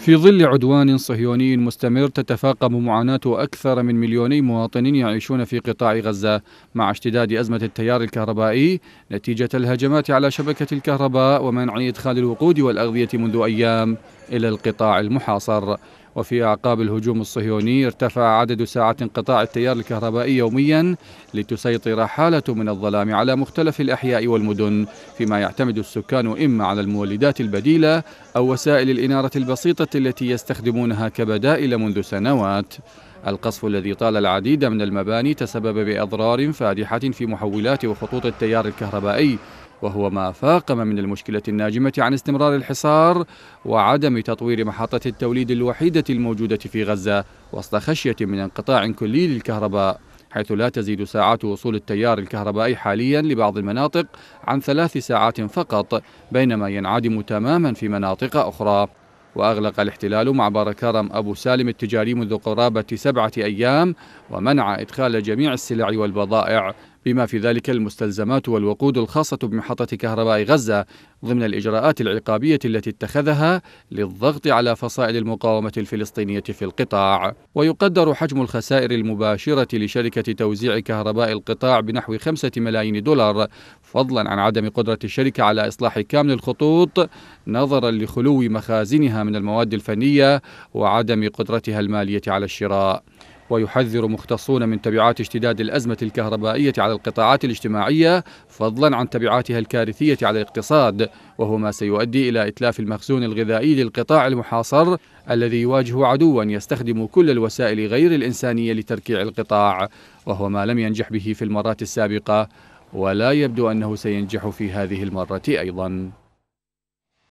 في ظل عدوان صهيوني مستمر تتفاقم معاناة أكثر من مليوني مواطن يعيشون في قطاع غزة مع اشتداد أزمة التيار الكهربائي نتيجة الهجمات على شبكة الكهرباء ومنع إدخال الوقود والأغذية منذ أيام إلى القطاع المحاصر وفي أعقاب الهجوم الصهيوني ارتفع عدد ساعات انقطاع التيار الكهربائي يوميا لتسيطر حالة من الظلام على مختلف الأحياء والمدن فيما يعتمد السكان إما على المولدات البديلة أو وسائل الإنارة البسيطة التي يستخدمونها كبدائل منذ سنوات القصف الذي طال العديد من المباني تسبب بأضرار فادحة في محولات وخطوط التيار الكهربائي وهو ما فاقم من المشكلة الناجمة عن استمرار الحصار وعدم تطوير محطة التوليد الوحيدة الموجودة في غزة وسط خشية من انقطاع كلي للكهرباء حيث لا تزيد ساعات وصول التيار الكهربائي حاليا لبعض المناطق عن ثلاث ساعات فقط بينما ينعدم تماما في مناطق أخرى وأغلق الاحتلال معبر كرم أبو سالم التجاري منذ قرابة سبعة أيام ومنع إدخال جميع السلع والبضائع بما في ذلك المستلزمات والوقود الخاصة بمحطة كهرباء غزة ضمن الإجراءات العقابية التي اتخذها للضغط على فصائل المقاومة الفلسطينية في القطاع ويقدر حجم الخسائر المباشرة لشركة توزيع كهرباء القطاع بنحو خمسة ملايين دولار فضلا عن عدم قدرة الشركة على إصلاح كامل الخطوط نظرا لخلو مخازنها من المواد الفنية وعدم قدرتها المالية على الشراء ويحذر مختصون من تبعات اشتداد الأزمة الكهربائية على القطاعات الاجتماعية فضلا عن تبعاتها الكارثية على الاقتصاد وهو ما سيؤدي إلى إتلاف المخزون الغذائي للقطاع المحاصر الذي يواجه عدوا يستخدم كل الوسائل غير الإنسانية لتركيع القطاع وهو ما لم ينجح به في المرات السابقة ولا يبدو أنه سينجح في هذه المرة أيضاً